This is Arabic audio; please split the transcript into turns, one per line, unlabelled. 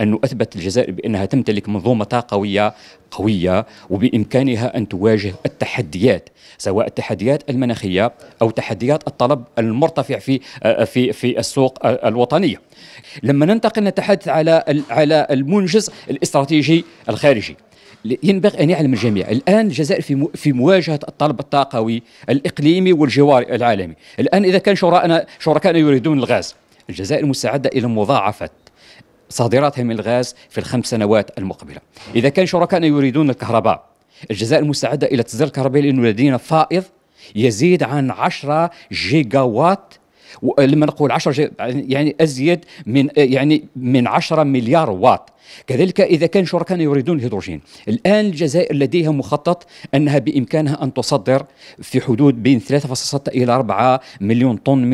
أنه أثبت الجزائر بأنها تمتلك منظومة طاقوية قوية وبإمكانها أن تواجه التحديات سواء التحديات المناخية أو تحديات الطلب المرتفع في آه، في في السوق آه، الوطنية. لما ننتقل نتحدث على على المنجز الاستراتيجي الخارجي. ينبغي ان يعلم الجميع الان الجزائر في في مواجهه الطلب الطاقوي الاقليمي والجواري العالمي، الان اذا كان شركائنا شركائنا يريدون الغاز، الجزائر مستعده الى مضاعفه صادراتهم الغاز في الخمس سنوات المقبله اذا كان شركائنا يريدون الكهرباء الجزائر مستعده الى تصدير الكهرباء لانه لدينا فائض يزيد عن 10 جيجاوات ولما نقول 10 يعني ازيد من يعني من 10 مليار واط كذلك اذا كان شركائنا يريدون الهيدروجين الان الجزائر لديها مخطط انها بامكانها ان تصدر في حدود بين 3.6 الى 4 مليون طن